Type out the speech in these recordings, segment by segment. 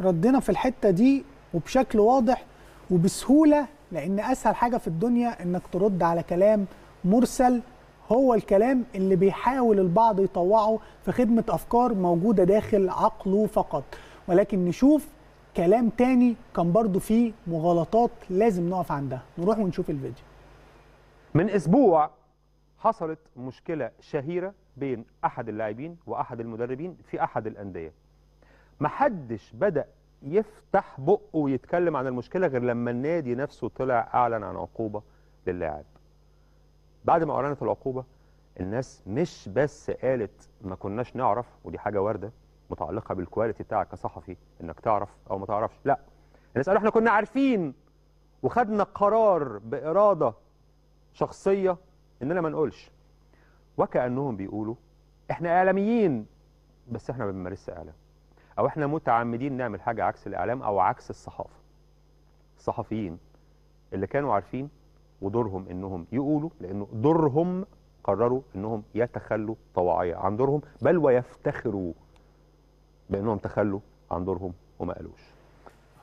ردنا في الحته دي وبشكل واضح وبسهوله لان اسهل حاجه في الدنيا انك ترد على كلام مرسل هو الكلام اللي بيحاول البعض يطوعه في خدمه افكار موجوده داخل عقله فقط ولكن نشوف كلام تاني كان برضو فيه مغالطات لازم نقف عندها نروح ونشوف الفيديو من اسبوع حصلت مشكله شهيره بين احد اللاعبين واحد المدربين في احد الانديه محدش بدأ يفتح بقه ويتكلم عن المشكلة غير لما النادي نفسه طلع أعلن عن عقوبة للاعب بعد ما أعلنت العقوبة الناس مش بس قالت ما كناش نعرف ودي حاجة واردة متعلقة بالكواليتي بتاعك كصحفي إنك تعرف أو ما تعرفش لا الناس قالوا إحنا كنا عارفين وخدنا قرار بإرادة شخصية إننا ما نقولش وكأنهم بيقولوا إحنا إعلاميين بس إحنا ما بنمارسش إعلام او احنا متعمدين نعمل حاجه عكس الاعلام او عكس الصحافه الصحفيين اللي كانوا عارفين ودورهم انهم يقولوا لانه دورهم قرروا انهم يتخلوا طواعيه عن دورهم بل ويفتخروا بانهم تخلوا عن دورهم وما قالوش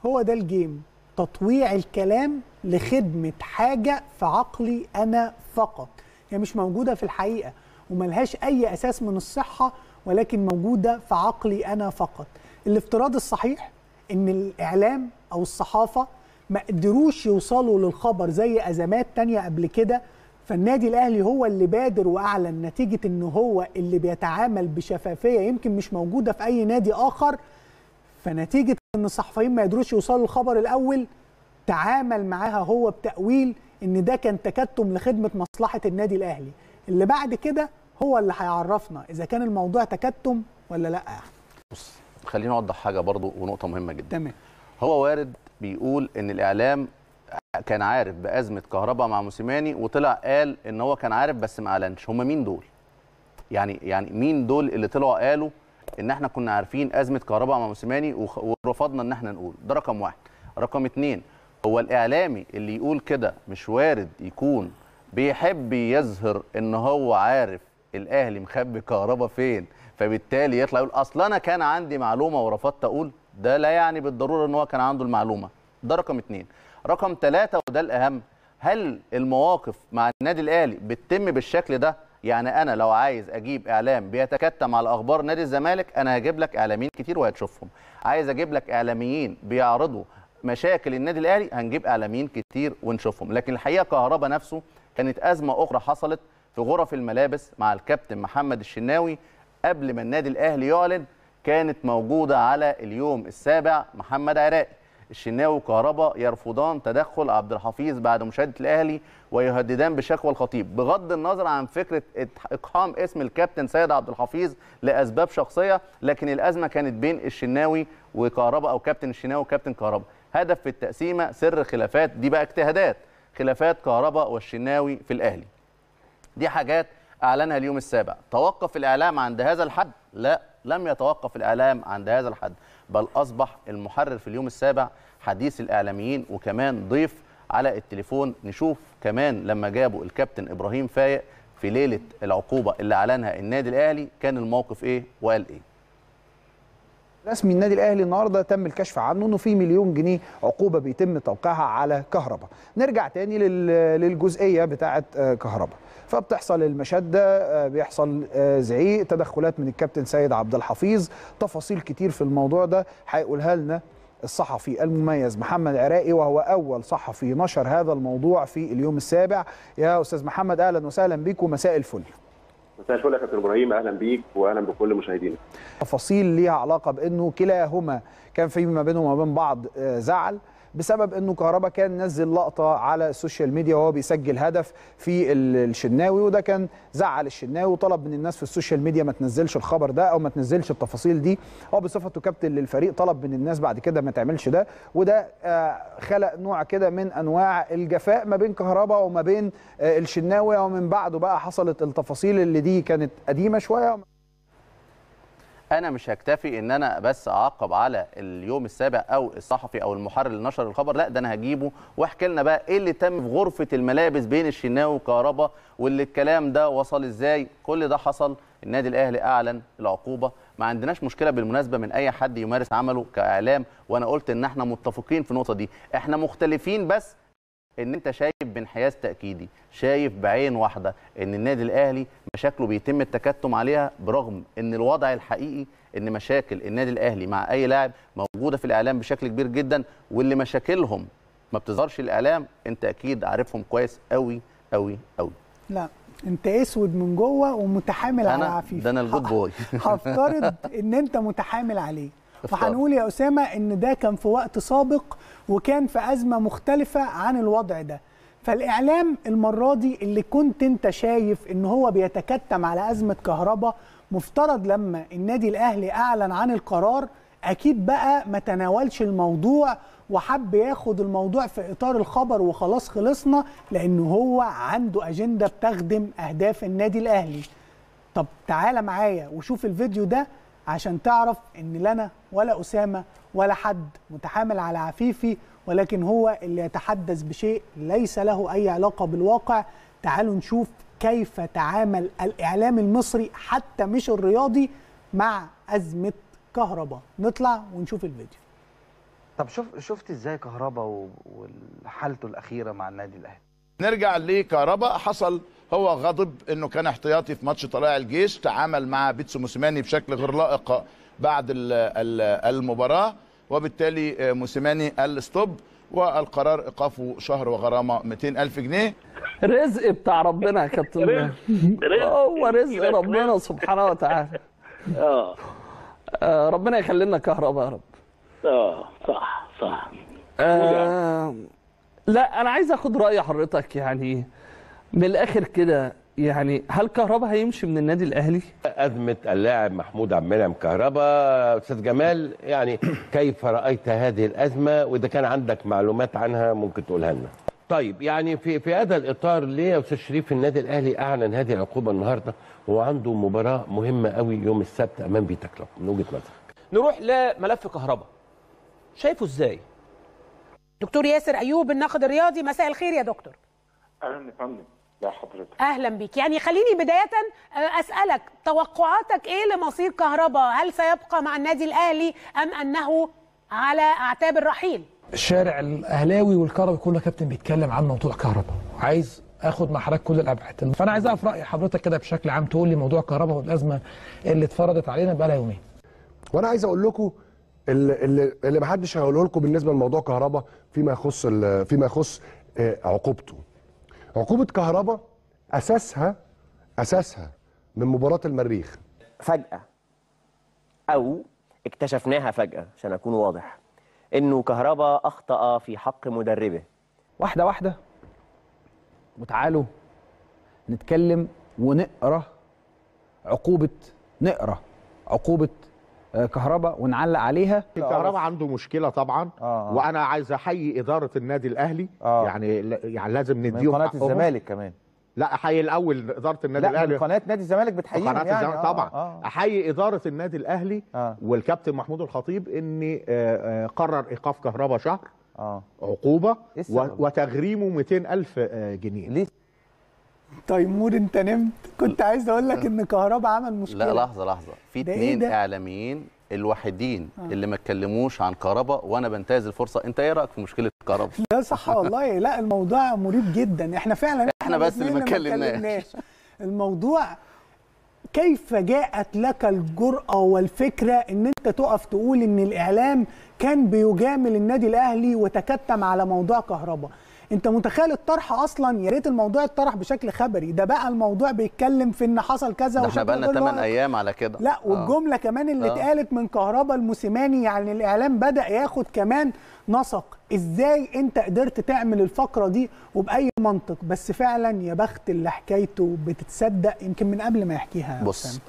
هو ده الجيم تطويع الكلام لخدمه حاجه في عقلي انا فقط هي يعني مش موجوده في الحقيقه وملهاش اي اساس من الصحه ولكن موجوده في عقلي انا فقط الافتراض الصحيح ان الاعلام او الصحافه ما قدروش يوصلوا للخبر زي ازمات تانية قبل كده فالنادي الاهلي هو اللي بادر واعلن نتيجه ان هو اللي بيتعامل بشفافيه يمكن مش موجوده في اي نادي اخر فنتيجه ان الصحفيين ما قدروش يوصلوا للخبر الاول تعامل معاها هو بتاويل ان ده كان تكتم لخدمه مصلحه النادي الاهلي اللي بعد كده هو اللي هيعرفنا اذا كان الموضوع تكتم ولا لا بص خليني اوضح حاجه برضو ونقطه مهمه جدا تمام هو وارد بيقول ان الاعلام كان عارف بازمه كهرباء مع موسيماني وطلع قال ان هو كان عارف بس ما اعلنش هم مين دول يعني يعني مين دول اللي طلعوا قالوا ان احنا كنا عارفين ازمه كهرباء مع موسيماني ورفضنا ان احنا نقول ده رقم واحد رقم اتنين هو الاعلامي اللي يقول كده مش وارد يكون بيحب يظهر ان هو عارف الاهلي مخبي كهربا فين فبالتالي يطلع يقول اصل انا كان عندي معلومه ورفضت اقول ده لا يعني بالضروره ان هو كان عنده المعلومه ده رقم اتنين رقم ثلاثة وده الأهم هل المواقف مع النادي الأهلي بتتم بالشكل ده يعني أنا لو عايز أجيب إعلام بيتكتم على أخبار نادي الزمالك أنا هجيب لك إعلاميين كتير وهتشوفهم عايز أجيب لك إعلاميين بيعرضوا مشاكل النادي الأهلي هنجيب إعلاميين كتير ونشوفهم لكن الحقيقة كهربا نفسه كانت أزمة أخرى حصلت في غرف الملابس مع الكابتن محمد الشناوي قبل ما النادي الاهلي يعلن كانت موجوده على اليوم السابع محمد عراقي الشناوي وكهربا يرفضان تدخل عبد الحفيظ بعد مشاهده الاهلي ويهددان بشكوى الخطيب بغض النظر عن فكره اقحام اسم الكابتن سيد عبد الحفيظ لاسباب شخصيه لكن الازمه كانت بين الشناوي وكهربا او كابتن الشناوي وكابتن كهربا هدف في التقسيمه سر خلافات دي بقى اجتهادات خلافات كهربا والشناوي في الاهلي دي حاجات اعلنها اليوم السابع توقف الاعلام عند هذا الحد لا لم يتوقف الاعلام عند هذا الحد بل اصبح المحرر في اليوم السابع حديث الاعلاميين وكمان ضيف على التليفون نشوف كمان لما جابوا الكابتن ابراهيم فايق في ليله العقوبه اللي اعلنها النادي الاهلي كان الموقف ايه وقال ايه رسمي النادي الاهلي النهارده تم الكشف عنه انه في مليون جنيه عقوبه بيتم توقيعها على كهربا نرجع تاني للجزئيه بتاعه آه، كهربا فبتحصل المشده آه، بيحصل آه، زعيق تدخلات من الكابتن سيد عبد الحفيظ تفاصيل كتير في الموضوع ده هيقولها لنا الصحفي المميز محمد عراقي وهو اول صحفي نشر هذا الموضوع في اليوم السابع يا استاذ محمد اهلا وسهلا بك ومساء الفل مساء الفل يا كابتن ابراهيم اهلا بيك واهلا بكل مشاهدينا. تفاصيل ليها علاقه بانه كلاهما كان في ما بينهم وما بين بعض آه، زعل بسبب انه كهربا كان نزل لقطه على السوشيال ميديا وهو بيسجل هدف في الشناوي وده كان زعل الشناوي وطلب من الناس في السوشيال ميديا ما تنزلش الخبر ده او ما تنزلش التفاصيل دي هو بصفته كابتن للفريق طلب من الناس بعد كده ما تعملش ده وده آه، خلق نوع كده من انواع الجفاء ما بين كهربا وما بين آه، الشناوي ومن بعده بقى حصلت التفاصيل اللي دي كانت قديمه شويه انا مش هكتفي ان انا بس اعاقب على اليوم السابع او الصحفي او المحرر اللي نشر الخبر لا ده انا هجيبه واحكي لنا بقى ايه اللي تم في غرفه الملابس بين الشناوي وكهربا واللي الكلام ده وصل ازاي كل ده حصل النادي الاهلي اعلن العقوبه ما عندناش مشكله بالمناسبه من اي حد يمارس عمله كاعلام وانا قلت ان احنا متفقين في النقطه دي احنا مختلفين بس ان انت شايف بانحياز تاكيدي شايف بعين واحده ان النادي الاهلي مشاكله بيتم التكتم عليها برغم ان الوضع الحقيقي ان مشاكل النادي الاهلي مع اي لاعب موجوده في الاعلام بشكل كبير جدا واللي مشاكلهم ما بتظهرش الاعلام انت اكيد عارفهم كويس قوي قوي قوي لا انت اسود من جوه ومتحامل على عفيف ده انا الجود بوي هفترض ان انت متحامل عليه وهنقول يا اسامه ان ده كان في وقت سابق وكان في ازمه مختلفه عن الوضع ده فالاعلام المره دي اللي كنت انت شايف ان هو بيتكتم على ازمه كهرباء مفترض لما النادي الاهلي اعلن عن القرار اكيد بقى ما تناولش الموضوع وحب ياخد الموضوع في اطار الخبر وخلاص خلصنا لان هو عنده اجنده بتخدم اهداف النادي الاهلي طب تعالى معايا وشوف الفيديو ده عشان تعرف ان لا انا ولا اسامه ولا حد متحامل على عفيفي ولكن هو اللي يتحدث بشيء ليس له اي علاقه بالواقع تعالوا نشوف كيف تعامل الاعلام المصري حتى مش الرياضي مع ازمه كهرباء نطلع ونشوف الفيديو طب شوف شفت ازاي كهرباء وحالته الاخيره مع النادي الاهلي نرجع لكهرباء حصل هو غضب انه كان احتياطي في ماتش طلائع الجيش تعامل مع بيتسو موسيماني بشكل غير لائق بعد المباراه وبالتالي موسيماني قال ستوب والقرار ايقافه شهر وغرامه 200000 جنيه رزق بتاع ربنا يا كابتن هو رزق ربنا سبحانه وتعالى آه. اه ربنا يخلي لنا كهرباء يا رب اه صح صح آه لا انا عايز اخد راي حضرتك يعني من الاخر كده يعني هل كهربا هيمشي من النادي الاهلي؟ ازمه اللاعب محمود عبد المنعم كهربا استاذ جمال يعني كيف رايت هذه الازمه واذا كان عندك معلومات عنها ممكن تقولها لنا. طيب يعني في في هذا الاطار ليه يا استاذ شريف النادي الاهلي اعلن هذه العقوبه النهارده وعنده مباراه مهمه قوي يوم السبت امام بيتا كلوب من وجهه نظرك. نروح لملف كهربا شايفه ازاي؟ دكتور ياسر ايوب الناقد الرياضي مساء الخير يا دكتور اهلا يا فندم ازي حضرتك اهلا بيك يعني خليني بدايه آه، اسالك توقعاتك ايه لمصير كهربا هل سيبقى مع النادي الاهلي ام انه على اعتاب الرحيل الشارع الاهلاوي والكهرباء كله كابتن بيتكلم عن موضوع كهربا عايز اخد مع حضرتك كل الابعاد فانا عايز اعرف راي حضرتك كده بشكل عام تقول لي موضوع كهربا والازمه اللي اتفرضت علينا بقى لها يومين وانا عايز اقول لكم اللي اللي ما حدش هيقوله لكم بالنسبه لموضوع كهربا فيما يخص فيما يخص آه، عقوبته. عقوبه كهربا اساسها اساسها من مباراه المريخ. فجاه او اكتشفناها فجاه عشان اكون واضح انه كهربا اخطا في حق مدربه. واحده واحده وتعالوا نتكلم ونقرا عقوبه نقرا عقوبه آه، كهرباء ونعلق عليها الكهرباء عنده مشكله طبعا آه آه. وانا عايز احيي اداره النادي الاهلي آه. يعني يعني لازم نديهم قناه الزمالك كمان لا احيي الاول اداره النادي لا الاهلي قناه نادي الزمالك بتحييهم قناه يعني الزمالك آه، طبعا آه آه. احيي اداره النادي الاهلي آه. والكابتن محمود الخطيب ان آه، قرر ايقاف كهرباء شهر آه. عقوبه إيه وتغريمه 200000 جنيه ليه تيمور انت نمت كنت عايز اقول لك ان كهربا عمل مشكله لا لحظه لحظه في اثنين إيه اعلاميين الوحيدين آه. اللي ما اتكلموش عن كهربا وانا بنتهز الفرصه انت ايه رايك في مشكله كهربا لا صح والله لا الموضوع مريب جدا احنا فعلا احنا بس اللي ما اتكلمناش الموضوع كيف جاءت لك الجرأة والفكرة ان انت تقف تقول ان الاعلام كان بيجامل النادي الاهلي وتكتم على موضوع كهربا انت متخيل الطرح اصلا يا ريت الموضوع اتطرح بشكل خبري ده بقى الموضوع بيتكلم في ان حصل كذا ده احنا بقالنا 8 ايام على كده لا آه. والجمله آه. كمان اللي آه. اتقالت آه. من كهربا الموسيماني يعني الاعلام بدا ياخد كمان نسق ازاي انت قدرت تعمل الفقره دي وباي منطق بس فعلا يا بخت اللي حكايته بتتصدق يمكن من قبل ما يحكيها بص